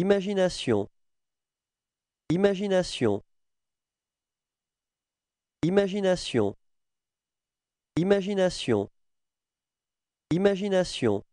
Imagination. Imagination. Imagination. Imagination. Imagination.